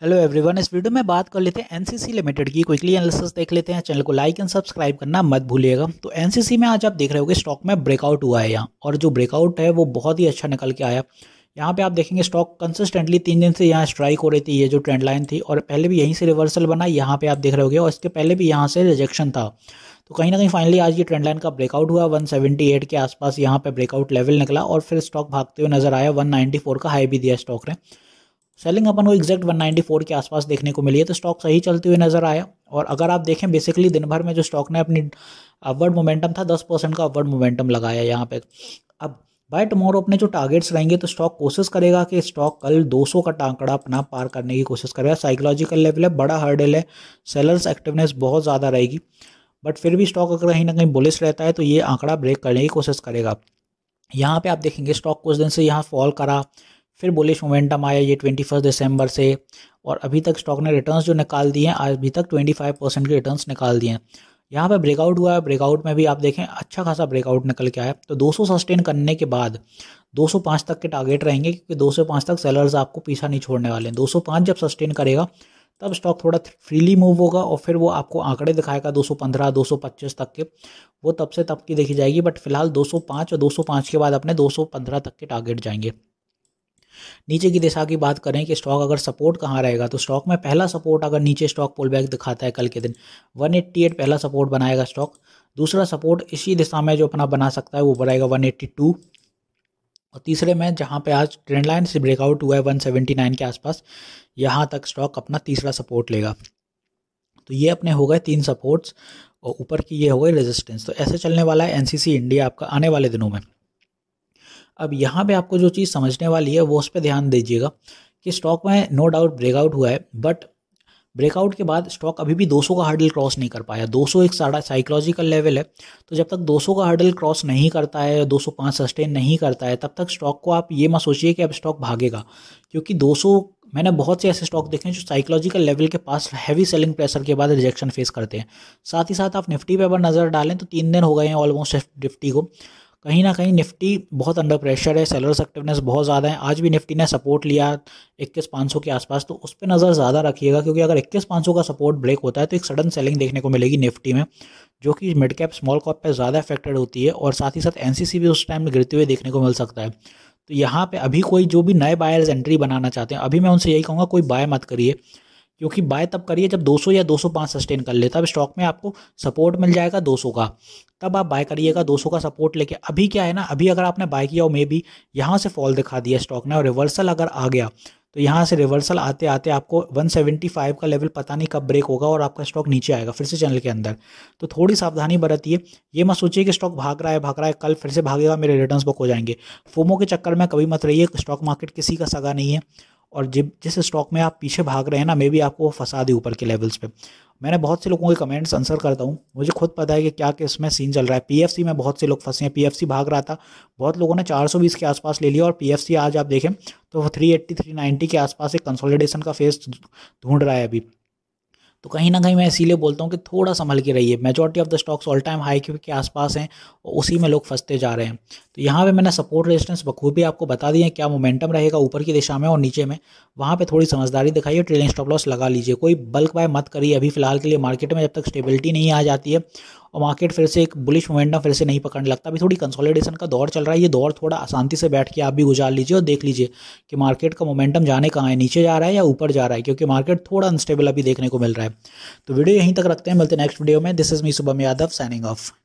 hello everyone इस video में बात कर लेते हैं एनसीसी लिमिटेड की क्विकली एनालिसिस देख लेते हैं चैनल को लाइक एंड सब्सक्राइब करना मत भूलिएगा तो एनसीसी में आज आप देख रहे होगे स्टॉक में ब्रेकआउट हुआ है यहाँ और जो ब्रेकआउट है वो बहुत ही अच्छा निकल के आया यहाँ पे आप देखेंगे स्टॉक कंसिस्टेंटली तीन दिन से यहाँ स्ट्राइक हो रही थी ये जो ट्रेंड लाइन थी और पहले भी यहीं से रिवर्सल बना यहाँ पे आप देख रहे हो और इसके पहले भी यहाँ से रिजेक्शन था तो कहीं ना कहीं फाइनली आज ये ट्रेंड लाइन का ब्रेकआउट हुआ 178 के आसपास यहाँ पे ब्रेकआउट लेवल निकला और फिर स्टॉक भागते हुए नजर आया 194 का हाई भी दिया स्टॉक ने सेलिंग अपन को एग्जैक्ट 194 के आसपास देखने को मिली है तो स्टॉक सही चलते हुए नजर आया और अगर आप देखें बेसिकली दिन भर में जो स्टॉक ने अपनी अपवर्ड मोमेंटम था दस परसेंट का अपवर्ड मोमेंटम लगाया यहाँ पे अब बाय टमोरो अपने जो टारगेट्स रहेंगे तो स्टॉक कोशिश करेगा कि स्टॉक कल 200 का टांकड़ा अपना पार करने की कोशिश करेगा साइकोलॉजिकल लेवल है बड़ा हर्डल है सेलर्स एक्टिवनेस बहुत ज़्यादा रहेगी बट फिर भी स्टॉक अगर कहीं ना कहीं बुलिस रहता है तो ये आंकड़ा ब्रेक करने की कोशिश करेगा यहाँ पे आप देखेंगे स्टॉक कुछ दिन से यहाँ फॉल करा फिर बुलिश मोमेंटम आया ये ट्वेंटी फर्स्ट दिसंबर से और अभी तक स्टॉक ने रिटर्न्स जो निकाल दिए हैं अभी तक ट्वेंटी फाइव परसेंट के रिटर्न्स निकाल दिए हैं यहाँ पर ब्रेकआउट हुआ है ब्रेकआउट में भी आप देखें अच्छा खासा ब्रेकआउट निकल के आया तो 200 सस्टेन करने के बाद 205 तक के टारगेट रहेंगे क्योंकि 205 तक सेलर्स आपको पीछा नहीं छोड़ने वाले हैं 205 जब सस्टेन करेगा तब स्टॉक थोड़ा फ्रीली मूव होगा और फिर वो आपको आंकड़े दिखाएगा 215 225 तक के वो तब से तब की देखी जाएगी बट फिलहाल 205 और 205 के बाद अपने 215 तक के टारगेट जाएंगे नीचे की दिशा की बात करें कि स्टॉक अगर सपोर्ट कहाँ रहेगा तो स्टॉक में पहला सपोर्ट अगर नीचे स्टॉक पुल बैक दिखाता है कल के दिन 188 पहला सपोर्ट बनाएगा स्टॉक दूसरा सपोर्ट इसी दिशा में जो अपना बना सकता है वो बनाएगा 182 और तीसरे में जहाँ पे आज ट्रेंड लाइन से ब्रेकआउट हुआ है नाइन के आसपास यहाँ तक स्टॉक अपना तीसरा सपोर्ट लेगा तो ये अपने हो गए तीन सपोर्ट्स और ऊपर की ये हो गई रेजिस्टेंस तो ऐसे चलने वाला है एनसीसी इंडिया आपका आने वाले दिनों में अब यहाँ पे आपको जो चीज़ समझने वाली है वो उस पर ध्यान दीजिएगा कि स्टॉक में नो डाउट ब्रेकआउट हुआ है बट ब्रेकआउट के बाद स्टॉक अभी भी 200 का हर्डल क्रॉस नहीं कर पाया 200 एक सारा साइकोलॉजिकल लेवल है तो जब तक 200 का हर्डल क्रॉस नहीं करता है 205 सस्टेन नहीं करता है तब तक स्टॉक को आप ये मत सोचिए कि अब स्टॉक भागेगा क्योंकि 200 मैंने बहुत से ऐसे स्टॉक देखे हैं जो साइकोलॉजिकल लेवल के पास हैवी सेलिंग प्रेशर के बाद रिजेक्शन फेस करते हैं साथ ही साथ आप निफ्टी पर अगर नज़र डालें तो तीन दिन हो गए हैं ऑलमोस्ट निफ्टी को कहीं ना कहीं निफ्टी बहुत अंडर प्रेशर है सेलर्स एक्टिवनेस बहुत ज़्यादा है आज भी निफ्टी ने सपोर्ट लिया इक्कीस पाँच सौ के आसपास तो उस पर नज़र ज़्यादा रखिएगा क्योंकि अगर इक्कीस पाँच सौ का सपोर्ट ब्रेक होता है तो एक सडन सेलिंग देखने को मिलेगी निफ्टी में जो कि मिड कैप स्मॉल कॉप पर ज़्यादा अफेक्टेड होती है और साथ ही साथ एन भी उस टाइम में गिरते हुए देखने को मिल सकता है तो यहाँ पर अभी कोई जो भी नए बायर्स एंट्री बनाना चाहते हैं अभी मैं उनसे यही कहूँगा कोई बाय मत करिए क्योंकि बाय तब करिए जब 200 या 205 सस्टेन कर ले तब स्टॉक में आपको सपोर्ट मिल जाएगा 200 का तब आप बाय करिएगा 200 का सपोर्ट लेके अभी क्या है ना अभी अगर आपने बाय किया और मे बी यहाँ से फॉल दिखा दिया स्टॉक ने और रिवर्सल अगर आ गया तो यहाँ से रिवर्सल आते आते आपको 175 का लेवल पता नहीं कब ब्रेक होगा और आपका स्टॉक नीचे आएगा फिर से चैनल के अंदर तो थोड़ी सावधानी बरतिए ये मत सोचिए कि स्टॉक भाग रहा है भाग रहा है कल फिर से भागेगा मेरे रिटर्न्स बुक हो जाएंगे फोमो के चक्कर में कभी मत रहिए स्टॉक मार्केट किसी का सगा नहीं है और जब जिस स्टॉक में आप पीछे भाग रहे हैं ना मे भी आपको फंसा दे ऊपर के लेवल्स पे मैंने बहुत से लोगों के कमेंट्स आंसर करता हूँ मुझे खुद पता है कि क्या कि इसमें सीन चल रहा है पीएफसी में बहुत से लोग फंसे हैं पीएफसी भाग रहा था बहुत लोगों ने 420 के आसपास ले लिया और पीएफसी आज आप देखें तो 380 390 के आसपास एक कंसोलिडेशन का फेस ढूंढ रहा है अभी तो कहीं ना कहीं मैं इसीलिए बोलता हूँ कि थोड़ा संभल के रहिए majority of the stocks all time high के आसपास हैं और उसी में लोग फंसते जा रहे हैं तो यहाँ पे मैंने सपोर्ट रेजिस्टेंस बखूबी आपको बता दिए क्या मोमेंटम रहेगा ऊपर की दिशा में और नीचे में वहाँ पर थोड़ी समझदारी दिखाइए ट्रेलिंग स्टॉप लॉस लगा लीजिए कोई बल्क बाय मत करिए अभी फिलहाल के लिए मार्केट में जब तक स्टेबिलिटी नहीं आ जाती है और मार्केट फिर से एक बुलिश मोमेंटम फिर से नहीं पकड़ने लगता अभी थोड़ी कंसोलिडेशन का दौर चल रहा है ये दौर थोड़ा आसानी से बैठ के आप भी गुजार लीजिए और देख लीजिए कि मार्केट का मोमेंटम जाने कहाँ है नीचे जा रहा है या ऊपर जा रहा है क्योंकि मार्केट थोड़ा अनस्टेबल अभी देखने को मिल रहा है तो वीडियो यहीं तक रखते हैं मिलते हैं नेक्स्ट वीडियो में this is me Shubham Yadav signing of